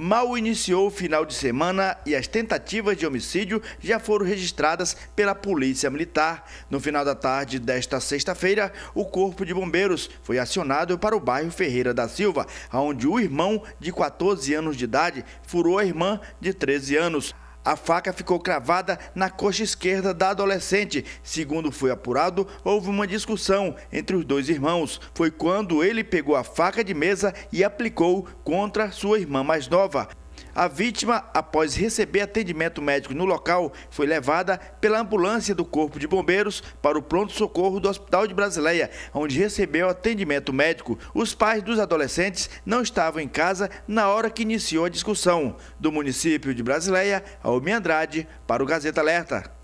Mal iniciou o final de semana e as tentativas de homicídio já foram registradas pela Polícia Militar. No final da tarde desta sexta-feira, o Corpo de Bombeiros foi acionado para o bairro Ferreira da Silva, onde o irmão de 14 anos de idade furou a irmã de 13 anos. A faca ficou cravada na coxa esquerda da adolescente. Segundo foi apurado, houve uma discussão entre os dois irmãos. Foi quando ele pegou a faca de mesa e aplicou contra sua irmã mais nova. A vítima, após receber atendimento médico no local, foi levada pela ambulância do Corpo de Bombeiros para o pronto-socorro do Hospital de Brasileia, onde recebeu atendimento médico. Os pais dos adolescentes não estavam em casa na hora que iniciou a discussão. Do município de Brasileia, Almi Andrade, para o Gazeta Alerta.